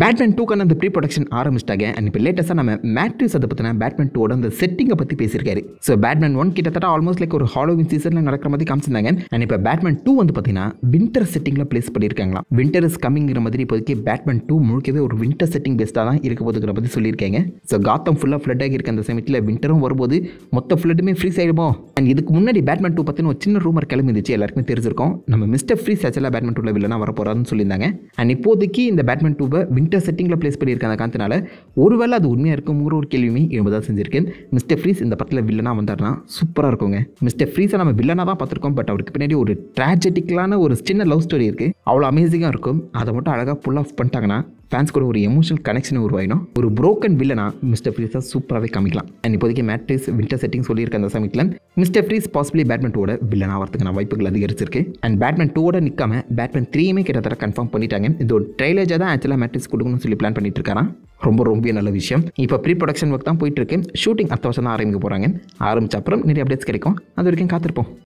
Batman டூக்கான அந்த pre production ஆரம்பிச்சிட்டாங்க and இப்போ லேட்டஸ்ட்டாக நம்ம மேட்ரிஸ் அதை பற்றின பேட்மேன் டூவோட அந்த செட்டிங்கை பற்றி பேசியிருக்காரு ஸோ பேட்மேன் ஒன் கிட்டத்தட்ட ஆல்மோஸ்ட் லைக் ஒரு ஹாலோவின் சீசனில் நடக்கிற மாதிரி காமிச்சிருந்தாங்க அண்ட் இப்போ பேட்மேன் டூ வந்து பார்த்தீங்கன்னா வின்டர் செட்டிங்கில் பிளேஸ் பண்ணியிருக்காங்களா வின்டர் இஸ் கம்மிங்கிற மாதிரி இப்போதைக்கு பேட்மேன் டூ முழுக்கவே ஒரு வின்டர் செட்டிங் பெஸ்ட்டாக தான் இருக்க போதுங்கிற பற்றி சொல்லியிருக்காங்க ஸோ காத்தம் ஃபுல்லாக ஃப்ளட்டாகி இருக்க அந்த சமயத்தில் வின்டரும் வரும்போது மொத்த ஃப்ளட்டுமே ஃப்ரீஸ் ஆகிடுமோ அண்ட் இதுக்கு முன்னாடி பேட்மேன் டூ பற்றின ஒரு சின்ன ரூமர் கிளம்பிருந்துச்சு எல்லாருக்குமே தெரிஞ்சிருக்கும் நம்ம மிஸ்டர் ஃப்ரீஸ் ஆச்சலாக பேட்மேன் டூவில் வில்லனா வர போகிறாருன்னு சொல்லியிருந்தாங்க அண்ட் இப்போதைக்கு இந்த பேட்மேன் டூவை விண்டர் செட்டிங்கில் ப்ளேஸ் அந்த காரணத்தினால ஒருவேளை அது உண்மையாக இருக்குங்கிற ஒரு கேள்வியுமே எழுபதாக செஞ்சிருக்கேன் மிஸ்டர் ஃப்ரீஸ் இந்த படத்தில் வில்லனாக வந்தார்னா சூப்பராக இருக்குங்க மிஸ்டர் ஃப்ரீஸை நம்ம வில்லனாக தான் பார்த்துருக்கோம் பட் அவருக்கு பின்னாடி ஒரு ட்ராஜடிக்கலான ஒரு சின்ன லவ் ஸ்டோரி இருக்குது அவ்வளோ அமேசிங்காக இருக்கும் அதை மட்டும் அழகாக ஃபுல் ஆஃப் பண்ணிட்டாங்கன்னா ஃபேன்ஸ் கூட ஒரு எமோஷனல் கனெக்ஷன் உருவாயிடும் ஒரு ப்ரோக்கன் வில்லனா மிஸ்டர் ஃப்ரீஸாக சூப்பராகவே காமிக்கலாம் அண்ட் இப்போதைக்கு மேட்ரிஸ் வின்டர் செட்டிங் சொல்லியிருக்க அந்த சமயத்தில் மிஸ்டர் ஃப்ரீஸ் பாசிபிளி பேட்மேன் டூட வில்லன் நான் வாய்ப்புகள் அதிகரிச்சிருக்கு அண்ட் பேட்மேன் டூட நிற்காம பேட்மேன் த்ரீயுமே கிட்டத்தட்ட கன்ஃபார்ம் பண்ணிட்டாங்க இது ஒரு ட்ரைலேஜாக தான் ஆக்சுவலாக மேட்ரிஸ் கொடுக்கணும்னு சொல்லி பிளான் பண்ணிட்டு இருக்காங்க ரொம்ப ரொம்ப நல்ல விஷயம் இப்போ ப்ரீ ப்ரொடக்ஷன் ஒர்க் தான் போயிட்டு இருக்கு ஷூட்டிங் அடுத்த வருஷம் தான் ஆரம்பிக்க போகிறாங்க ஆரம்பிச்ச அப்புறம் நிறைய அப்டேட்ஸ் கிடைக்கும் அது வரைக்கும் காத்திருப்போம்